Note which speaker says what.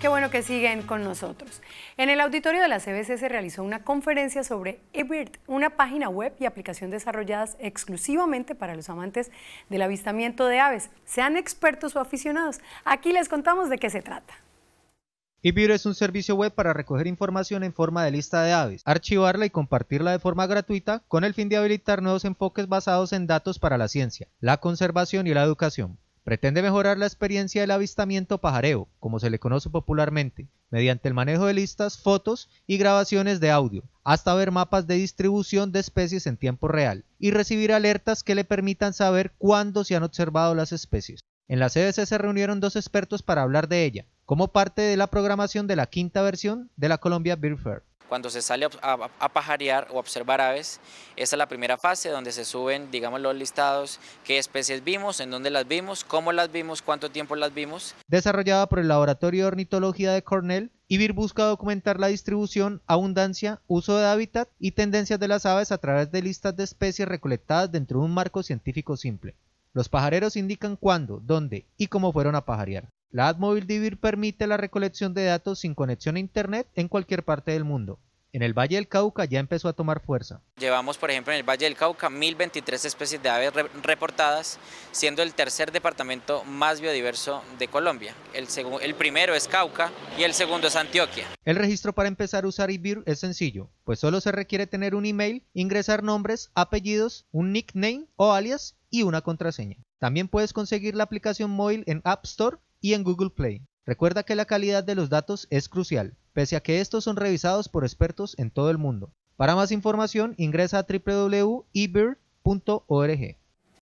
Speaker 1: Qué bueno que siguen con nosotros. En el auditorio de la CBC se realizó una conferencia sobre eBird, una página web y aplicación desarrolladas exclusivamente para los amantes del avistamiento de aves, sean expertos o aficionados. Aquí les contamos de qué se trata.
Speaker 2: eBird es un servicio web para recoger información en forma de lista de aves, archivarla y compartirla de forma gratuita con el fin de habilitar nuevos enfoques basados en datos para la ciencia, la conservación y la educación. Pretende mejorar la experiencia del avistamiento pajareo, como se le conoce popularmente, mediante el manejo de listas, fotos y grabaciones de audio, hasta ver mapas de distribución de especies en tiempo real y recibir alertas que le permitan saber cuándo se han observado las especies. En la CDC se reunieron dos expertos para hablar de ella, como parte de la programación de la quinta versión de la Colombia Bird Fair.
Speaker 3: Cuando se sale a, pajarear o observar aves, esa es la primera fase donde se suben, digamos, los listados, qué especies vimos, en dónde las vimos, cómo las vimos, cuánto tiempo las vimos.
Speaker 2: Desarrollada por el Laboratorio de Ornitología de Cornell, IBIR busca documentar la distribución, abundancia, uso de hábitat y tendencias de las aves a través de listas de especies recolectadas dentro de un marco científico simple. Los pajareros indican cuándo, dónde y cómo fueron a pajarear. La AdMobile Ibir permite la recolección de datos sin conexión a Internet en cualquier parte del mundo. En el Valle del Cauca ya empezó a tomar fuerza.
Speaker 3: Llevamos, por ejemplo, en el Valle del Cauca 1023 especies de aves reportadas, siendo el tercer departamento más biodiverso de Colombia. El, el primero es Cauca y el segundo es Antioquia.
Speaker 2: El registro para empezar a usar IBIR es sencillo, pues solo se requiere tener un email, ingresar nombres, apellidos, un nickname o alias y una contraseña. También puedes conseguir la aplicación móvil en App Store y en Google Play. Recuerda que la calidad de los datos es crucial, pese a que estos son revisados por expertos en todo el mundo. Para más información ingresa a www.ebird.org.